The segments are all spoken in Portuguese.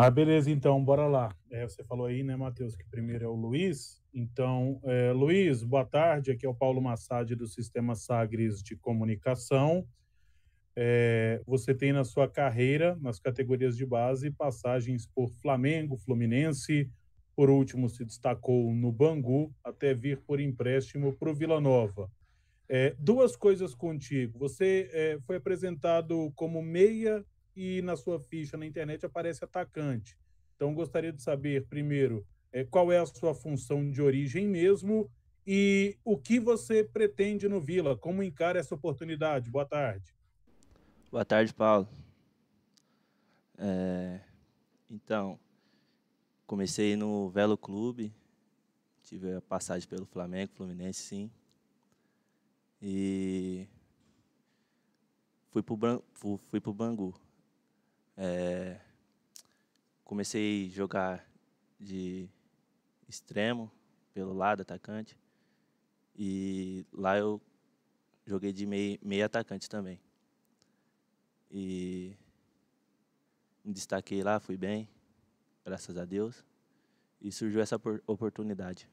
Ah, beleza, então, bora lá. É, você falou aí, né, Matheus, que primeiro é o Luiz. Então, é, Luiz, boa tarde. Aqui é o Paulo Massad do Sistema Sagres de Comunicação. É, você tem na sua carreira, nas categorias de base, passagens por Flamengo, Fluminense, por último se destacou no Bangu, até vir por empréstimo para o Vila Nova. É, duas coisas contigo. Você é, foi apresentado como meia e na sua ficha na internet aparece atacante. Então, gostaria de saber, primeiro, eh, qual é a sua função de origem mesmo e o que você pretende no Vila, como encara essa oportunidade. Boa tarde. Boa tarde, Paulo. É, então, comecei no Velo Clube, tive a passagem pelo Flamengo, Fluminense, sim. E fui para fui Bangu. É, comecei a jogar de extremo, pelo lado, atacante. E lá eu joguei de meio, meio atacante também. E me destaquei lá, fui bem, graças a Deus. E surgiu essa oportunidade.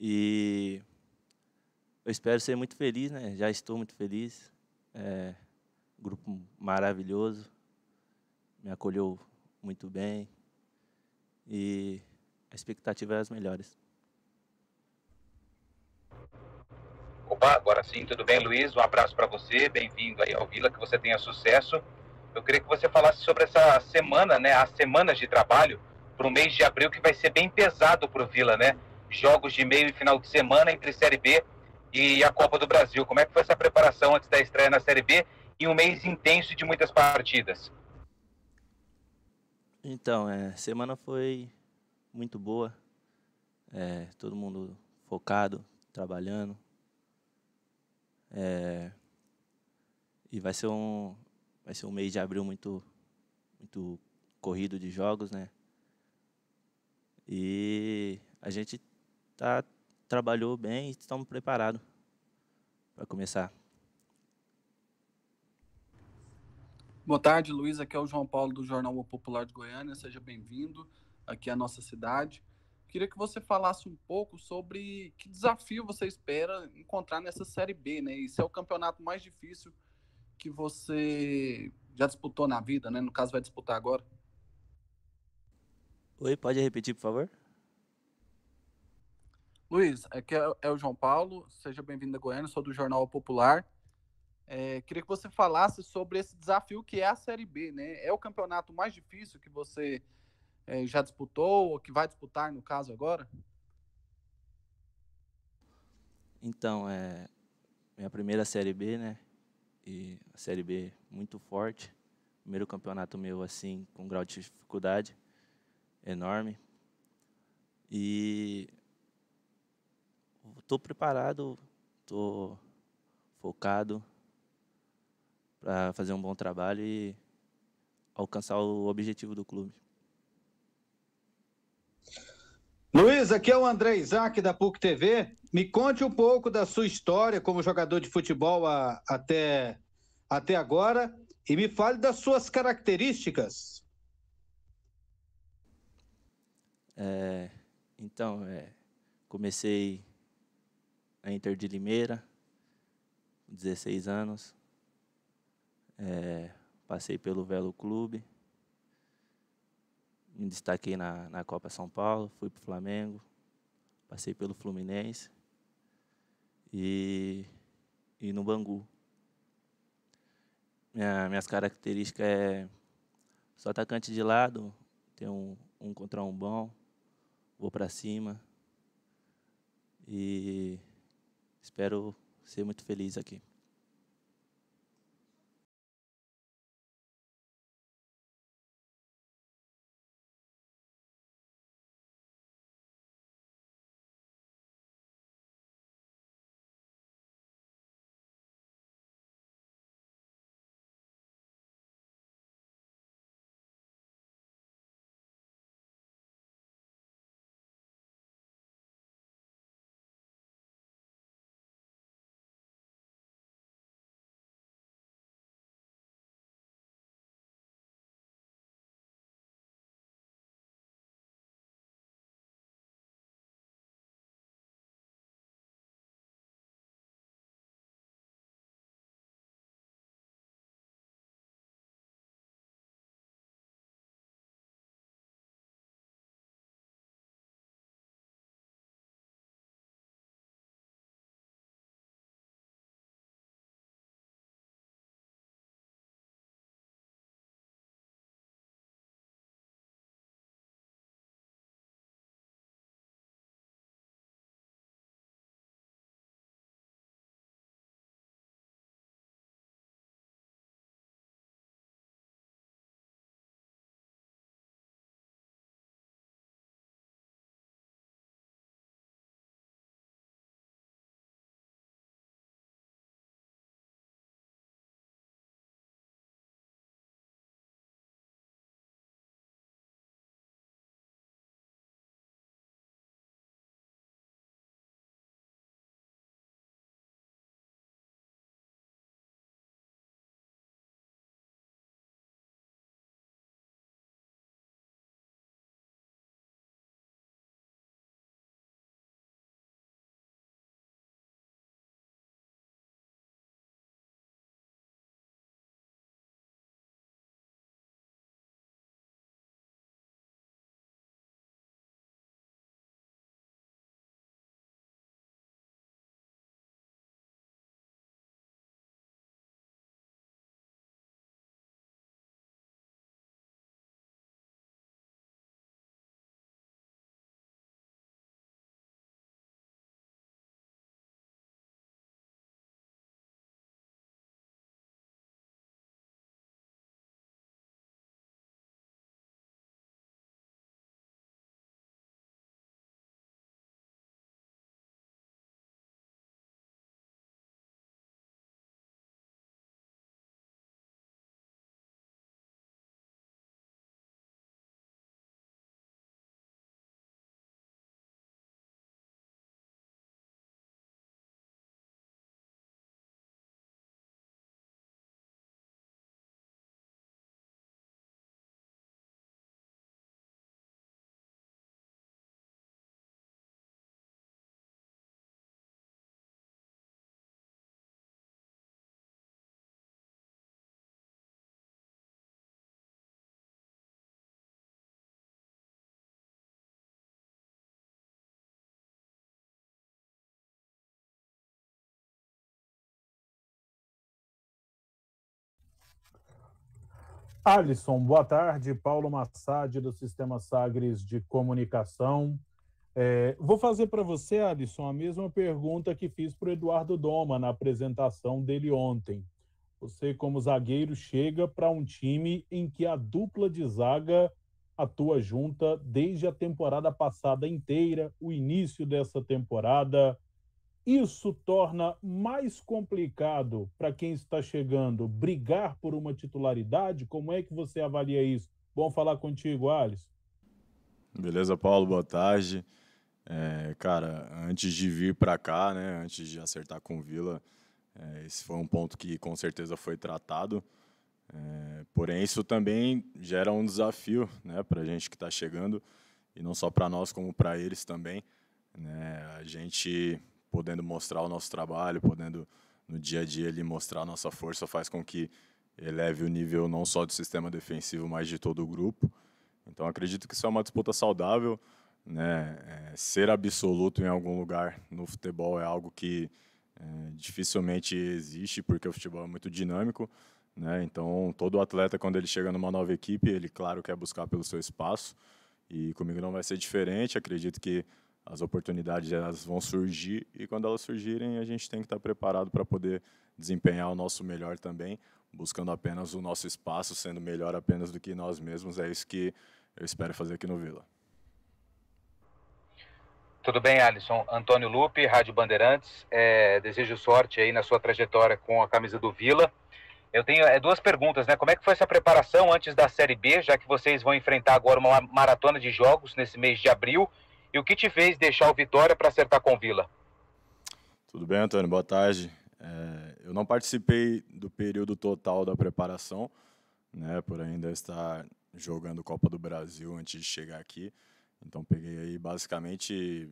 E eu espero ser muito feliz, né? Já estou muito feliz. É, grupo maravilhoso, me acolheu muito bem e a expectativa é as melhores. Opa, agora sim, tudo bem, Luiz? Um abraço para você, bem-vindo aí ao Vila, que você tenha sucesso. Eu queria que você falasse sobre essa semana, né, as semanas de trabalho para o mês de abril, que vai ser bem pesado para o Vila, né? Jogos de meio e final de semana entre Série B e a Copa do Brasil. Como é que foi essa preparação antes da estreia na Série B e um mês intenso de muitas partidas. Então, é, semana foi muito boa. É, todo mundo focado, trabalhando. É, e vai ser um vai ser um mês de abril muito muito corrido de jogos, né? E a gente tá trabalhou bem e estamos preparados para começar. Boa tarde, Luiz. Aqui é o João Paulo do Jornal o Popular de Goiânia. Seja bem-vindo aqui à nossa cidade. Queria que você falasse um pouco sobre que desafio você espera encontrar nessa Série B, né? Esse é o campeonato mais difícil que você já disputou na vida, né? No caso, vai disputar agora. Oi, pode repetir, por favor? Luiz, aqui é, é o João Paulo. Seja bem-vindo a Goiânia. Sou do Jornal o Popular. É, queria que você falasse sobre esse desafio que é a Série B, né? É o campeonato mais difícil que você é, já disputou, ou que vai disputar, no caso, agora? Então, é minha primeira Série B, né? E a Série B muito forte. Primeiro campeonato meu, assim, com grau de dificuldade enorme. E estou preparado, estou focado, para fazer um bom trabalho e alcançar o objetivo do clube. Luiz, aqui é o André Isaac da PUC TV. Me conte um pouco da sua história como jogador de futebol a, até, até agora e me fale das suas características. É, então, é, comecei a Inter de Limeira, 16 anos. É, passei pelo Velo Clube, me destaquei na, na Copa São Paulo, fui para o Flamengo, passei pelo Fluminense e, e no Bangu. Minha, minhas características é sou atacante de lado, tenho um, um contra um bom, vou para cima e espero ser muito feliz aqui. Alisson, boa tarde. Paulo Massad, do Sistema Sagres de Comunicação. É, vou fazer para você, Alisson, a mesma pergunta que fiz para o Eduardo Doma na apresentação dele ontem. Você, como zagueiro, chega para um time em que a dupla de zaga atua junta desde a temporada passada inteira, o início dessa temporada. Isso torna mais complicado para quem está chegando brigar por uma titularidade? Como é que você avalia isso? Bom falar contigo, Alisson. Beleza, Paulo, boa tarde. É, cara, antes de vir para cá, né, antes de acertar com o Vila, é, esse foi um ponto que com certeza foi tratado. É, porém, isso também gera um desafio né, para a gente que está chegando, e não só para nós, como para eles também. Né, a gente podendo mostrar o nosso trabalho, podendo no dia a dia ele mostrar a nossa força, faz com que eleve o nível não só do sistema defensivo, mas de todo o grupo. Então acredito que isso é uma disputa saudável, né? É, ser absoluto em algum lugar no futebol é algo que é, dificilmente existe, porque o futebol é muito dinâmico, né? Então todo atleta quando ele chega numa nova equipe, ele claro quer buscar pelo seu espaço e comigo não vai ser diferente. Acredito que as oportunidades elas vão surgir e quando elas surgirem a gente tem que estar preparado para poder desempenhar o nosso melhor também, buscando apenas o nosso espaço, sendo melhor apenas do que nós mesmos. É isso que eu espero fazer aqui no Vila. Tudo bem, Alisson. Antônio Lupe, Rádio Bandeirantes. É, desejo sorte aí na sua trajetória com a camisa do Vila. Eu tenho é, duas perguntas, né? Como é que foi essa preparação antes da Série B, já que vocês vão enfrentar agora uma maratona de jogos nesse mês de abril? E o que te fez deixar o Vitória para acertar com o Vila? Tudo bem, Antônio? Boa tarde. É, eu não participei do período total da preparação, né, por ainda estar jogando Copa do Brasil antes de chegar aqui. Então peguei aí basicamente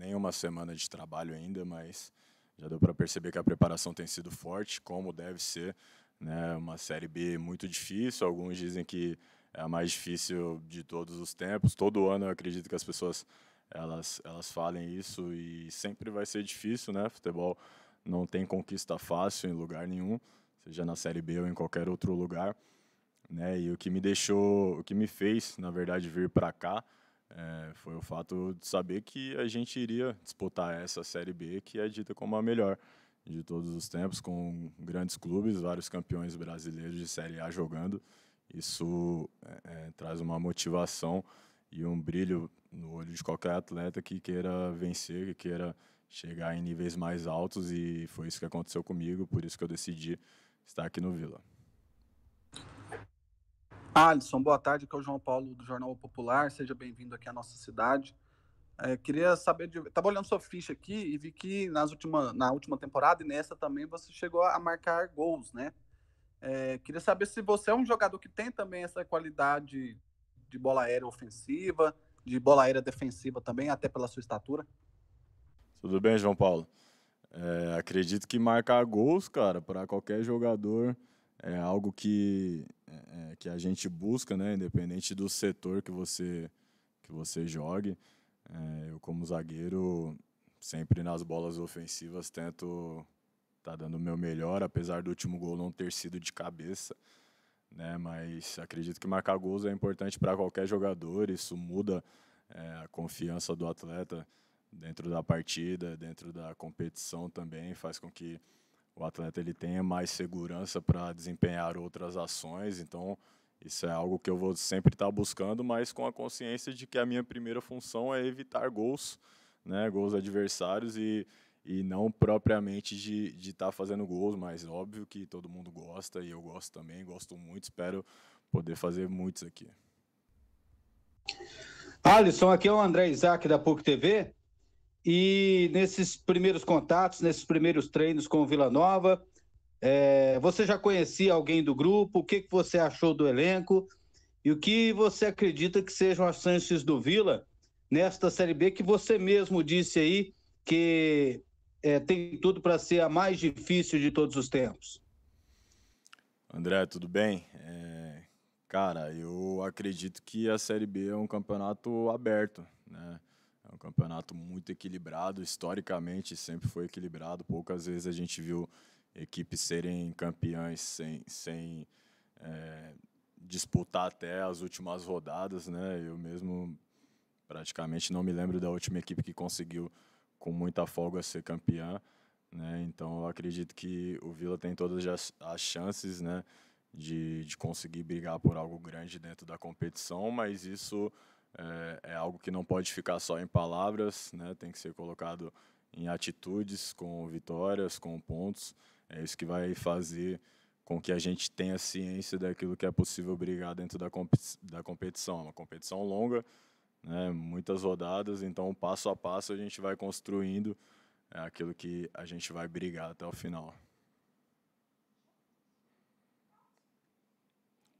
nem uma semana de trabalho ainda, mas já deu para perceber que a preparação tem sido forte, como deve ser, né? Uma série B muito difícil. Alguns dizem que é a mais difícil de todos os tempos. Todo ano eu acredito que as pessoas elas elas falem isso e sempre vai ser difícil, né? Futebol não tem conquista fácil em lugar nenhum, seja na Série B ou em qualquer outro lugar, né? E o que me deixou, o que me fez, na verdade, vir para cá é, foi o fato de saber que a gente iria disputar essa Série B, que é dita como a melhor de todos os tempos, com grandes clubes, vários campeões brasileiros de Série A jogando. Isso é, é, traz uma motivação e um brilho no olho de qualquer atleta que queira vencer, que queira chegar em níveis mais altos e foi isso que aconteceu comigo, por isso que eu decidi estar aqui no Vila. Alisson, boa tarde, aqui é o João Paulo do Jornal Popular, seja bem-vindo aqui à nossa cidade. É, queria saber, de... estava olhando sua ficha aqui e vi que nas última, na última temporada e nessa também você chegou a marcar gols, né? É, queria saber se você é um jogador que tem também essa qualidade de bola aérea ofensiva, de bola aérea defensiva também, até pela sua estatura. Tudo bem, João Paulo? É, acredito que marcar gols, cara, para qualquer jogador é algo que, é, é, que a gente busca, né? Independente do setor que você, que você jogue. É, eu, como zagueiro, sempre nas bolas ofensivas tento tá dando o meu melhor, apesar do último gol não ter sido de cabeça, né? Mas acredito que marcar gols é importante para qualquer jogador, isso muda é, a confiança do atleta dentro da partida, dentro da competição também, faz com que o atleta ele tenha mais segurança para desempenhar outras ações, então isso é algo que eu vou sempre estar tá buscando, mas com a consciência de que a minha primeira função é evitar gols, né, gols adversários e e não propriamente de estar tá fazendo gols, mas óbvio que todo mundo gosta e eu gosto também, gosto muito, espero poder fazer muitos aqui. Alisson, aqui é o André Isaac da PUC TV. E nesses primeiros contatos, nesses primeiros treinos com o Vila Nova, é, você já conhecia alguém do grupo? O que, que você achou do elenco? E o que você acredita que sejam as chances do Vila nesta Série B que você mesmo disse aí que é, tem tudo para ser a mais difícil de todos os tempos. André, tudo bem? É, cara, eu acredito que a Série B é um campeonato aberto, né? É um campeonato muito equilibrado, historicamente sempre foi equilibrado. Poucas vezes a gente viu equipes serem campeãs sem, sem é, disputar até as últimas rodadas, né? Eu mesmo praticamente não me lembro da última equipe que conseguiu com muita folga ser campeã, né? Então eu acredito que o Vila tem todas as, as chances, né, de, de conseguir brigar por algo grande dentro da competição, mas isso é, é, algo que não pode ficar só em palavras, né? Tem que ser colocado em atitudes, com vitórias, com pontos. É isso que vai fazer com que a gente tenha ciência daquilo que é possível brigar dentro da, da competição. É uma competição longa, né, muitas rodadas, então passo a passo a gente vai construindo é, aquilo que a gente vai brigar até o final.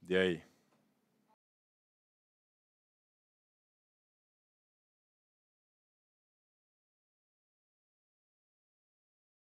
E aí?